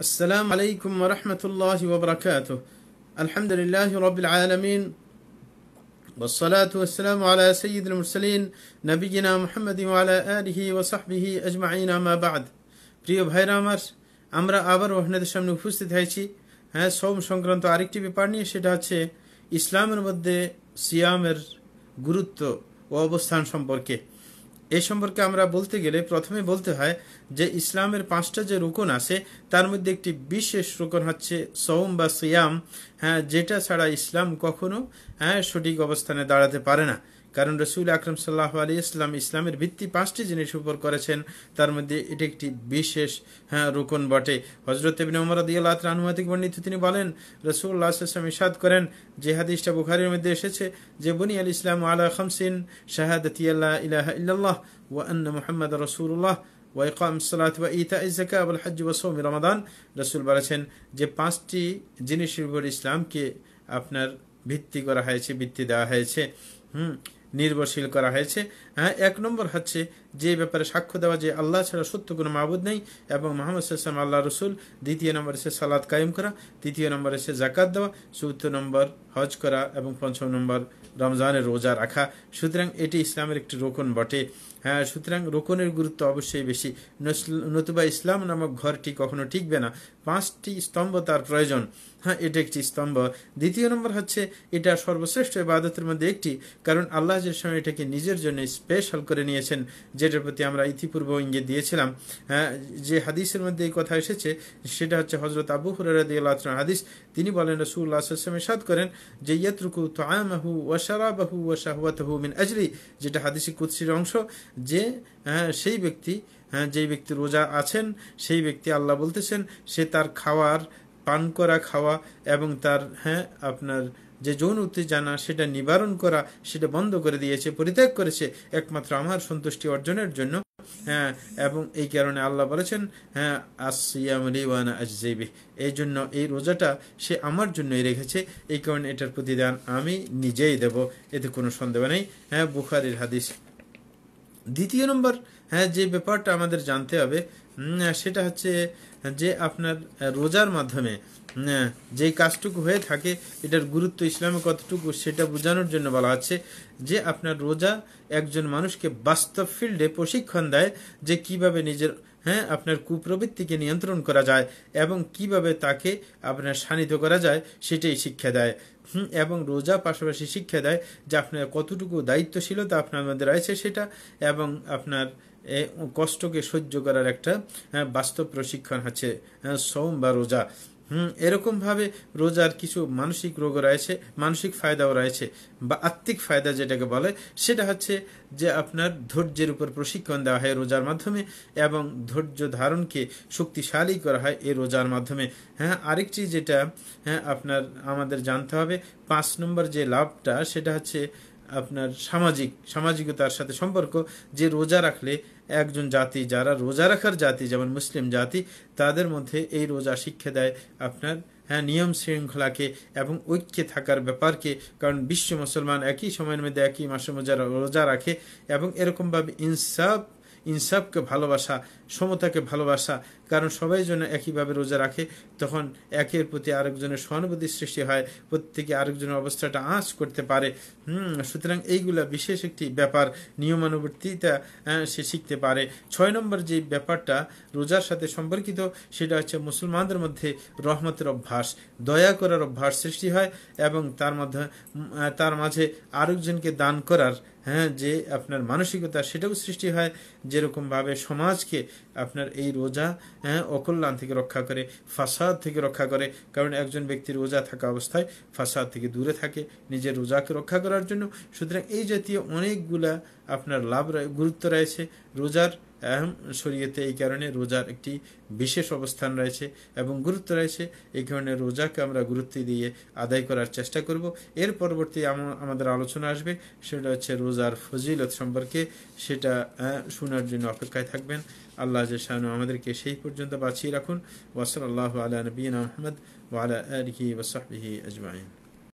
السلام عليكم ورحمة الله وبركاته الحمد لله رب العالمين والصلاة والسلام على سيد المرسلين نبينا محمد وعلى آله وصحبه أجمعين ما بعد প্রিয় ভাইরা আমার আমরা আবারও আপনাদের সামনে উপস্থিত হয়েছি হ্যাঁ সোম সংক্রান্ত আরেকটি ব্যাপার নিয়ে چه اسلام المدد سيامر گروت গুরুত্ব ও شمبر সম্পর্কে এ সম্পর্কে আমরা বলতে গেলে প্রথমে বলতে হয় যে ইসলামের পাঁচটা যে রুকন আছে তার মধ্যে একটি বিশেষ রুকন হচ্ছে সৌম বা সিয়াম হ্যাঁ যেটা ছাড়া ইসলাম কখনো হ্যাঁ সঠিক অবস্থানে দাঁড়াতে পারে না কারণ রসুল আকরম সাল্লাহ আলী ইসলাম ইসলামের ভিত্তি পাঁচটি জিনিস উপর করেছেন তার মধ্যে এটি একটি বিশেষ হ্যাঁ রুকন বটে হজরত ইবিন ওমরাদ আদিয়াল রানুমাতিক বর্ণিত তিনি বলেন রসুল্লাহ ইসলাম ইসাদ করেন যে হাদিসটা বুখারির মধ্যে এসেছে যে বনি আল ইসলাম আলা খামসিন শাহাদ আল্লাহ ইলাহ ইল্লাল্লাহ ওয়ান মোহাম্মদ রসুল্লাহ রমাদান রসুল বলেছেন যে পাঁচটি জিনিসের উপর ইসলামকে আপনার ভিত্তি করা হয়েছে ভিত্তি দেওয়া হয়েছে হুম নির্ভরশীল করা হয়েছে হ্যাঁ এক নম্বর হচ্ছে যে ব্যাপারে সাক্ষ্য দেওয়া যে আল্লাহ ছাড়া সত্য কোনো মাহবুদ নেই এবং মোহাম্মদ সাল্লাম আল্লাহ রসুল দ্বিতীয় নম্বর এসে সালাদ কায়েম করা তৃতীয় নম্বর এসে জাকাত দেওয়া চতুর্থ নম্বর হজ করা এবং পঞ্চম নম্বর রমজানের রোজা রাখা সুতরাং এটি ইসলামের একটি রোকন বটে হ্যাঁ সুতরাং রোকনের গুরুত্ব অবশ্যই বেশি নতুবা ইসলাম নামক ঘরটি কখনো টিকবে না পাঁচটি স্তম্ভ তার প্রয়োজন হ্যাঁ এটা একটি স্তম্ভ দ্বিতীয় নম্বর হচ্ছে এটা সর্বশ্রেষ্ঠ ইবাদতের মধ্যে একটি কারণ আল্লাহ যে সময় এটাকে নিজের জন্য স্পেশাল করে নিয়েছেন যে যেটার প্রতি আমরা ইতিপূর্ব ইঙ্গিত দিয়েছিলাম হ্যাঁ, যে হাদিসের মধ্যে এই কথা এসেছে সেটা হচ্ছে হজরত আবু হুরারদিয়াল হাদিস তিনি বলেন রসুল্লাহামে সাদ করেন যে ইয়াতরুকু তাহু ওয়াশারাবাহু ওয়াশাহু মিন আজরি যেটা হাদিসি কুৎসির অংশ যে হ্যাঁ, সেই ব্যক্তি হ্যাঁ যেই ব্যক্তি রোজা আছেন সেই ব্যক্তি আল্লাহ বলতেছেন সে তার খাওয়ার পান করা খাওয়া এবং তার হ্যাঁ আপনার যে যৌন উত্তেজনা সেটা নিবারণ করা সেটা বন্ধ করে দিয়েছে পরিত্যাগ করেছে একমাত্র আমার সন্তুষ্টি অর্জনের জন্য হ্যাঁ এবং এই কারণে আল্লাহ বলেছেন হ্যাঁ আসিয়ামলিওয়ানা আজেবি এই জন্য এই রোজাটা সে আমার জন্যই রেখেছে এই কারণে এটার প্রতিদান আমি নিজেই দেব এতে কোনো সন্দেহ নেই হ্যাঁ বুখারির হাদিস দ্বিতীয় নম্বর হ্যাঁ যে ব্যাপারটা আমাদের জানতে হবে সেটা হচ্ছে যে আপনার রোজার মাধ্যমে যে কাজটুকু হয়ে থাকে এটার গুরুত্ব ইসলামে কতটুকু সেটা বোঝানোর জন্য বলা আছে যে আপনার রোজা একজন মানুষকে বাস্তব ফিল্ডে প্রশিক্ষণ দেয় যে কিভাবে নিজের হ্যাঁ আপনার কুপ্রবৃত্তিকে নিয়ন্ত্রণ করা যায় এবং কিভাবে তাকে আপনার সানিধ্য করা যায় সেটাই শিক্ষা দেয় এবং রোজা পাশাপাশি শিক্ষা দেয় যে আপনার কতটুকু দায়িত্বশীলতা আপনার মধ্যে রয়েছে সেটা এবং আপনার কষ্টকে সহ্য করার একটা হ্যাঁ, বাস্তব প্রশিক্ষণ হচ্ছে হ্যাঁ, সোম বা রোজা হুম এরকমভাবে রোজার কিছু মানসিক রোগ রয়েছে মানসিক ফায়দাও রয়েছে বা আত্মিক ফায়দা যেটাকে বলে সেটা হচ্ছে যে আপনার ধৈর্যের উপর প্রশিক্ষণ দেওয়া হয় রোজার মাধ্যমে এবং ধৈর্য ধারণকে শক্তিশালী করা হয় এই রোজার মাধ্যমে হ্যাঁ আরেকটি যেটা হ্যাঁ আপনার আমাদের জানতে হবে পাঁচ নম্বর যে লাভটা সেটা হচ্ছে আপনার সামাজিক সামাজিকতার সাথে সম্পর্ক যে রোজা রাখলে একজন জাতি যারা রোজা রাখার জাতি যেমন মুসলিম জাতি তাদের মধ্যে এই রোজা শিক্ষা দেয় আপনার হ্যাঁ নিয়ম শৃঙ্খলাকে এবং ঐক্যে থাকার ব্যাপারকে কারণ বিশ্ব মুসলমান একই সময়ের মধ্যে একই মাসের মধ্যে রোজা রাখে এবং এরকমভাবে ইনসাফ ইনসাফকে ভালোবাসা সমতাকে ভালোবাসা কারণ সবাই যেন একইভাবে রোজা রাখে তখন একের প্রতি আরেকজনের সহানুভূতির সৃষ্টি হয় প্রত্যেকে আরেকজনের অবস্থাটা আঁচ করতে পারে হুম সুতরাং এইগুলা বিশেষ একটি ব্যাপার নিয়মানুবর্তিতা সে শিখতে পারে ছয় নম্বর যে ব্যাপারটা রোজার সাথে সম্পর্কিত সেটা হচ্ছে মুসলমানদের মধ্যে রহমতের অভ্যাস দয়া করার অভ্যাস সৃষ্টি হয় এবং তার মধ্যে তার মাঝে আরেকজনকে দান করার হ্যাঁ যে আপনার মানসিকতা সেটাও সৃষ্টি হয় যেরকমভাবে সমাজকে আপনার এই রোজা হ্যাঁ অকল্যাণ থেকে রক্ষা করে ফাসাদ থেকে রক্ষা করে কারণ একজন ব্যক্তি রোজা থাকা অবস্থায় ফাসাদ থেকে দূরে থাকে নিজের রোজাকে রক্ষা করার জন্য সুতরাং এই জাতীয় অনেকগুলা আপনার লাভ গুরুত্ব রয়েছে রোজার আহম শরীয়তে এই কারণে রোজার একটি বিশেষ অবস্থান রয়েছে এবং গুরুত্ব রয়েছে এই কারণে রোজাকে আমরা গুরুত্ব দিয়ে আদায় করার চেষ্টা করব এর পরবর্তী আমাদের আলোচনা আসবে সেটা হচ্ছে রোজার ফজিলত সম্পর্কে সেটা শোনার জন্য অপেক্ষায় থাকবেন আল্লাহ জানু আমাদেরকে সেই পর্যন্ত বাঁচিয়ে রাখুন ওয়াসাল আল্লাহ আলা নবীন আহমদ ওয়ালা আলহি ওসাহি আজমাইন